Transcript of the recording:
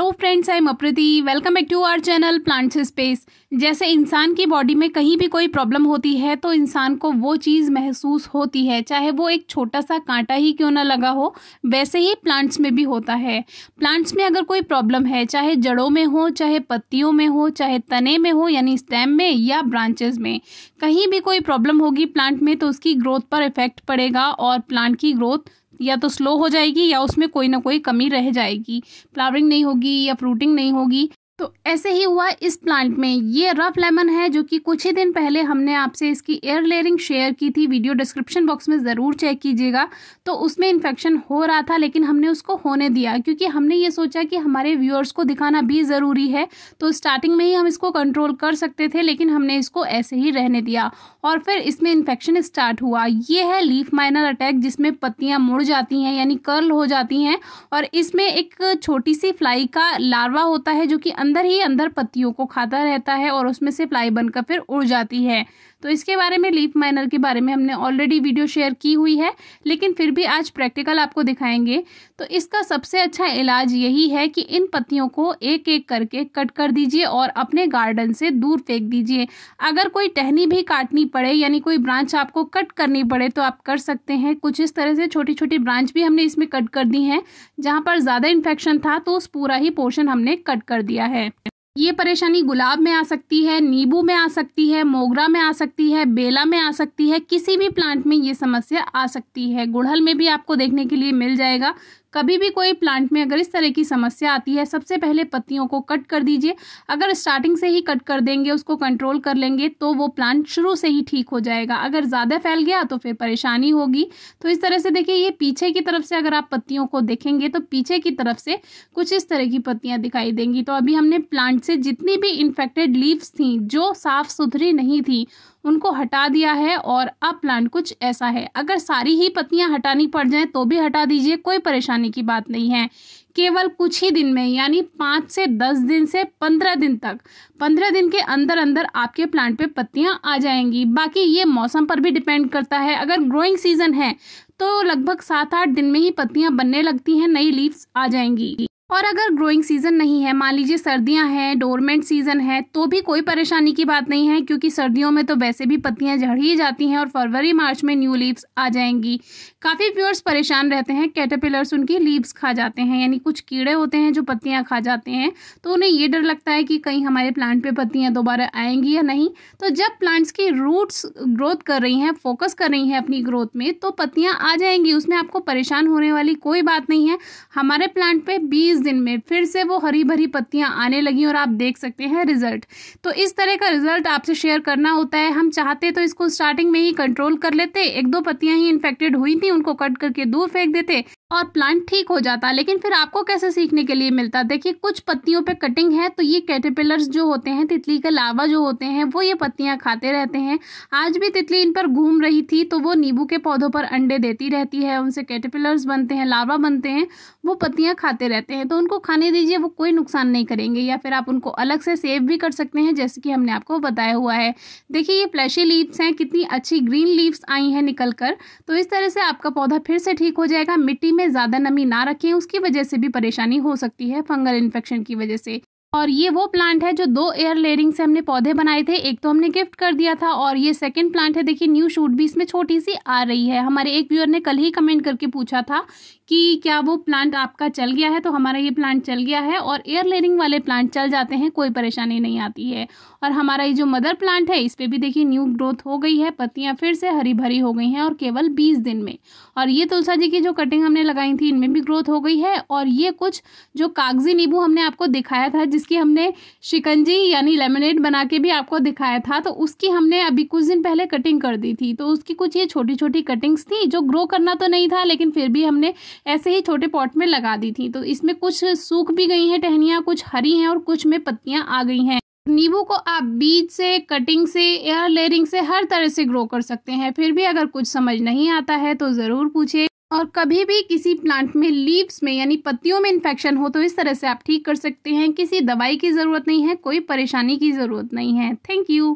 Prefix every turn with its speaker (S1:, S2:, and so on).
S1: hello friends I मप्रति welcome back to our channel plants space जैसे इंसान की बॉडी में कहीं भी कोई प्रॉब्लम होती है तो इंसान को वो चीज़ महसूस होती है चाहे वो एक छोटा सा कांटा ही क्यों ना लगा हो वैसे ही प्लांट्स में भी होता है प्लांट्स में अगर कोई प्रॉब्लम है चाहे जड़ों में हो चाहे पत्तियों में हो चाहे तने में हो यानी स्टेम में या ब्रांचेज में कहीं भी कोई प्रॉब्लम होगी प्लांट में तो उसकी ग्रोथ पर इफेक्ट पड़ेगा और प्लांट की ग्रोथ या तो स्लो हो जाएगी या उसमें कोई ना कोई कमी रह जाएगी फ्लावरिंग नहीं होगी या फ्रूटिंग नहीं होगी तो ऐसे ही हुआ इस प्लांट में ये रफ लेमन है जो कि कुछ ही दिन पहले हमने आपसे इसकी एयर लेयरिंग शेयर की थी वीडियो डिस्क्रिप्शन बॉक्स में ज़रूर चेक कीजिएगा तो उसमें इन्फेक्शन हो रहा था लेकिन हमने उसको होने दिया क्योंकि हमने ये सोचा कि हमारे व्यूअर्स को दिखाना भी ज़रूरी है तो स्टार्टिंग में ही हम इसको कंट्रोल कर सकते थे लेकिन हमने इसको ऐसे ही रहने दिया और फिर इसमें इन्फेक्शन स्टार्ट हुआ ये है लीफ माइनर अटैक जिसमें पत्तियाँ मुड़ जाती हैं यानी कर्ल हो जाती हैं और इसमें एक छोटी सी फ्लाई का लार्वा होता है जो कि अंदर ही अंदर पत्तियों को खाता रहता है और उसमें से प्लाई बनकर फिर उड़ जाती है तो इसके बारे में लीफ माइनर के बारे में हमने ऑलरेडी वीडियो शेयर की हुई है लेकिन फिर भी आज प्रैक्टिकल आपको दिखाएंगे तो इसका सबसे अच्छा इलाज यही है कि इन पत्तियों को एक एक करके कट कर दीजिए और अपने गार्डन से दूर फेंक दीजिए अगर कोई टहनी भी काटनी पड़े यानी कोई ब्रांच आपको कट करनी पड़े तो आप कर सकते हैं कुछ इस तरह से छोटी छोटी ब्रांच भी हमने इसमें कट कर दी हैं जहाँ पर ज़्यादा इन्फेक्शन था तो उस पूरा ही पोर्शन हमने कट कर दिया है है ये परेशानी गुलाब में आ सकती है नींबू में आ सकती है मोगरा में आ सकती है बेला में आ सकती है किसी भी प्लांट में ये समस्या आ सकती है गुड़हल में भी आपको देखने के लिए मिल जाएगा कभी भी कोई प्लांट में अगर इस तरह की समस्या आती है सबसे पहले पत्तियों को कट कर दीजिए अगर स्टार्टिंग से ही कट कर देंगे उसको कंट्रोल कर लेंगे तो वो प्लांट शुरू से ही ठीक हो जाएगा अगर ज़्यादा फैल गया तो फिर परेशानी होगी तो इस तरह से देखिए ये पीछे की तरफ से अगर आप पत्तियों को देखेंगे तो पीछे की तरफ से कुछ इस तरह की पत्तियाँ दिखाई देंगी तो अभी हमने प्लांट से जितनी भी इन्फेक्टेड लीव्स थी जो साफ़ सुथरी नहीं थी उनको हटा दिया है और अब प्लान कुछ ऐसा है अगर सारी ही पत्तियां हटानी पड़ जाए तो भी हटा दीजिए कोई परेशानी की बात नहीं है केवल कुछ ही दिन में यानी पाँच से दस दिन से पंद्रह दिन तक पंद्रह दिन के अंदर अंदर आपके प्लांट पे पत्तियां आ जाएंगी बाकी ये मौसम पर भी डिपेंड करता है अगर ग्रोइंग सीजन है तो लगभग सात आठ दिन में ही पत्तियां बनने लगती हैं नई लीव्स आ जाएंगी और अगर ग्रोइंग सीज़न नहीं है मान लीजिए सर्दियां हैं डोरमेंट सीज़न है तो भी कोई परेशानी की बात नहीं है क्योंकि सर्दियों में तो वैसे भी पत्तियां झड़ ही जाती हैं और फरवरी मार्च में न्यू लीव्स आ जाएंगी काफ़ी व्यूअर्स परेशान रहते हैं कैटरपिलर्स उनकी लीव्स खा जाते हैं यानी कुछ कीड़े होते हैं जो पत्तियाँ खा जाते हैं तो उन्हें ये डर लगता है कि कहीं हमारे प्लांट पर पत्तियाँ दोबारा आएंगी या नहीं तो जब प्लांट्स की रूट्स ग्रोथ कर रही हैं फोकस कर रही हैं अपनी ग्रोथ में तो पत्तियाँ आ जाएंगी उसमें आपको परेशान होने वाली कोई बात नहीं है हमारे प्लांट पर बीज दिन में फिर से वो हरी भरी पत्तियां आने लगी और आप देख सकते हैं रिजल्ट तो इस तरह का रिजल्ट आपसे शेयर करना होता है हम चाहते तो इसको स्टार्टिंग में ही कंट्रोल कर लेते एक दो पत्तियां ही इन्फेक्टेड हुई थी उनको कट करके दूर फेंक देते और प्लांट ठीक हो जाता लेकिन फिर आपको कैसे सीखने के लिए मिलता देखिए कुछ पत्तियों पे कटिंग है तो ये कैटेपिलर्स जो होते हैं तितली के लावा जो होते हैं वो ये पत्तियां खाते रहते हैं आज भी तितली इन पर घूम रही थी तो वो नींबू के पौधों पर अंडे देती रहती है उनसे कैटेपिलर्स बनते हैं लावा बनते हैं वो पत्तियां खाते रहते हैं तो उनको खाने दीजिए वो कोई नुकसान नहीं करेंगे या फिर आप उनको अलग से सेव भी कर सकते हैं जैसे कि हमने आपको बताया हुआ है देखिए ये फ्लैशी लीव्स हैं कितनी अच्छी ग्रीन लीव्स आई हैं निकल कर तो इस तरह से आपका पौधा फिर से ठीक हो जाएगा मिट्टी में ज़्यादा नमी ना रखें उसकी वजह से भी परेशानी हो सकती है फंगल इन्फेक्शन की वजह से और ये वो प्लांट है जो दो एयर लेयरिंग से हमने पौधे बनाए थे एक तो हमने गिफ्ट कर दिया था और ये सेकंड प्लांट है देखिए न्यू शूट भी इसमें छोटी सी आ रही है हमारे एक व्यूअर ने कल ही कमेंट करके पूछा था कि क्या वो प्लांट आपका चल गया है तो हमारा ये प्लांट चल गया है और एयर लेयरिंग वाले प्लांट चल जाते हैं कोई परेशानी नहीं आती है और हमारा ये जो मदर प्लांट है इस पर भी देखिए न्यू ग्रोथ हो गई है पत्तियाँ फिर से हरी भरी हो गई हैं और केवल बीस दिन में और ये तुलसा जी की जो कटिंग हमने लगाई थी इनमें भी ग्रोथ हो गई है और ये कुछ जो कागजी नींबू हमने आपको दिखाया था जिसकी हमने शिकंजी यानी लेमनेट बना के भी आपको दिखाया था तो उसकी हमने अभी कुछ दिन पहले कटिंग कर दी थी तो उसकी कुछ ये छोटी छोटी कटिंग्स थी जो ग्रो करना तो नहीं था लेकिन फिर भी हमने ऐसे ही छोटे पॉट में लगा दी थी तो इसमें कुछ सूख भी गई हैं टहनियाँ कुछ हरी हैं और कुछ में पत्तियाँ आ गई हैं नींबू को आप बीज से कटिंग से एयर लेयरिंग से हर तरह से ग्रो कर सकते हैं फिर भी अगर कुछ समझ नहीं आता है तो ज़रूर पूछे और कभी भी किसी प्लांट में लीव्स में यानी पत्तियों में इन्फेक्शन हो तो इस तरह से आप ठीक कर सकते हैं किसी दवाई की ज़रूरत नहीं है कोई परेशानी की ज़रूरत नहीं है थैंक यू